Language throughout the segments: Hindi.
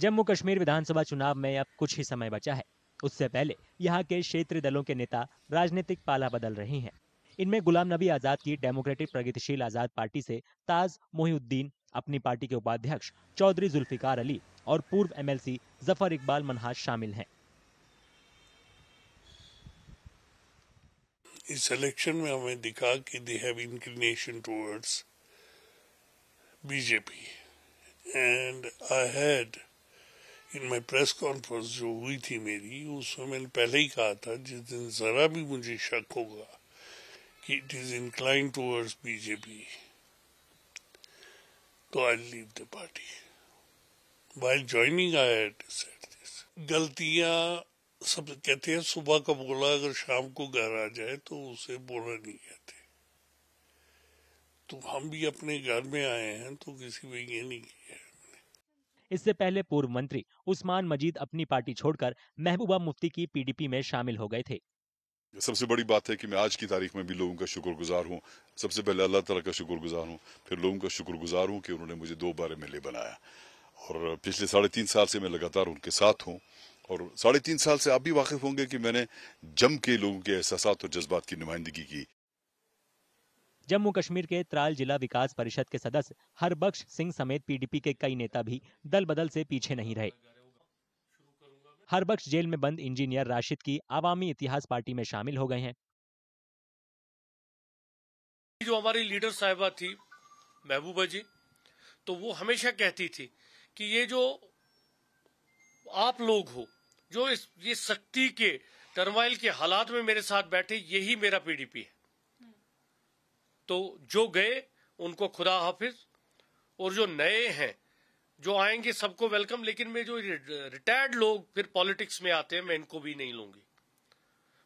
जम्मू कश्मीर विधानसभा चुनाव में अब कुछ ही समय बचा है उससे पहले यहाँ के क्षेत्रीय दलों के नेता राजनीतिक पाला बदल रहे हैं इनमें गुलाम नबी आजाद की डेमोक्रेटिक प्रगतिशील आजाद पार्टी से ताज मोहिउद्दीन अपनी पार्टी के उपाध्यक्ष चौधरी जुल्फिकार अली और पूर्व एमएलसी जफर इकबाल मनहाज शामिल हैं इस इलेक्शन में हमें दिखा कि they have inclination towards BJP and I had my press conference जो हुई थी मेरी उसमें मैंने पहले ही कहा था जिस दिन ज़रा भी मुझे शक होगा कि it is incline towards BJP तो I leave the party while joining I had this गलतियाँ सब कहते हैं सुबह का बोला अगर शाम को घर आ जाए तो उसे बोला नहीं कहते तो हम भी अपने घर में आए हैं तो किसी ने ये नहीं किया है इससे पहले पूर्व मंत्री उस्मान मजीद अपनी पार्टी छोड़कर महबूबा मुफ्ती की पीडीपी में शामिल हो गए थे सबसे बड़ी बात है कि मैं आज की तारीख में भी लोगों का शुक्रगुजार हूँ सबसे पहले अल्लाह तला का शुक्रगुजार हूँ फिर लोगों का शुक्रगुजार हूँ कि उन्होंने मुझे दो बार एम बनाया और पिछले साढ़े तीन साल से मैं लगातार उनके साथ हूँ और साढ़े तीन साल से आप भी वाकिफ होंगे कि मैंने जम के लोगों के एहसास और जज्बात की नुमाइंदगी की जम्मू कश्मीर के त्राल जिला विकास परिषद के सदस्य हरबख्श सिंह समेत पीडीपी के कई नेता भी दल बदल से पीछे नहीं रहे हरबख्श जेल में बंद इंजीनियर राशिद की आवामी इतिहास पार्टी में शामिल हो गए हैं जो हमारी लीडर साहिबा थी महबूबा जी तो वो हमेशा कहती थी कि ये जो आप लोग हो जो इस ये शक्ति के टर्माइल के हालात में मेरे साथ बैठे यही मेरा पीडीपी है तो जो गए उनको खुदा हाफिज और जो नए हैं जो आएंगे सबको वेलकम लेकिन मैं जो रिटायर्ड लोग फिर पॉलिटिक्स में आते हैं मैं इनको भी नहीं लूंगी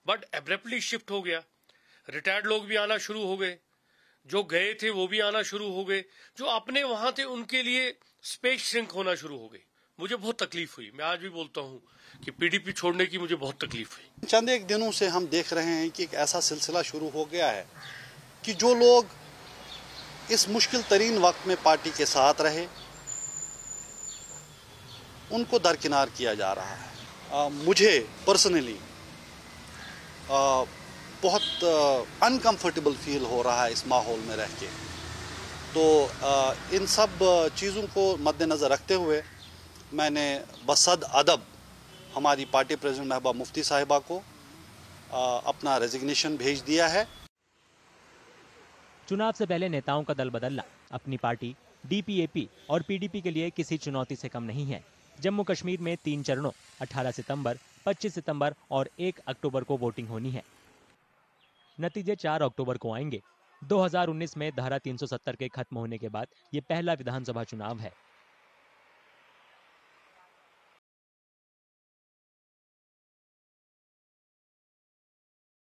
बट एब्रप्टली शिफ्ट हो गया रिटायर्ड लोग भी आना शुरू हो गए जो गए थे वो भी आना शुरू हो गए जो अपने वहां थे उनके लिए स्पेस श्रिंक होना शुरू हो गई मुझे बहुत तकलीफ हुई मैं आज भी बोलता हूँ कि पीडीपी छोड़ने की मुझे बहुत तकलीफ हुई चंद एक दिनों से हम देख रहे हैं कि एक ऐसा सिलसिला शुरू हो गया है कि जो लोग इस मुश्किल तरीन वक्त में पार्टी के साथ रहे उनको दरकिनार किया जा रहा है आ, मुझे पर्सनली बहुत अनकंफर्टेबल फील हो रहा है इस माहौल में रह के तो आ, इन सब चीज़ों को मद्दनज़र रखते हुए मैंने बसद अदब हमारी पार्टी प्रेसिडेंट महबा मुफ्ती साहिबा को आ, अपना रेजिग्नेशन भेज दिया है चुनाव से पहले नेताओं का दल बदलना अपनी पार्टी डीपीएपी और पीडीपी के लिए किसी चुनौती से कम नहीं है जम्मू कश्मीर में तीन चरणों 18 सितंबर, 25 सितंबर और 1 अक्टूबर को वोटिंग होनी है नतीजे 4 अक्टूबर को आएंगे 2019 में धारा 370 के खत्म होने के बाद ये पहला विधानसभा चुनाव है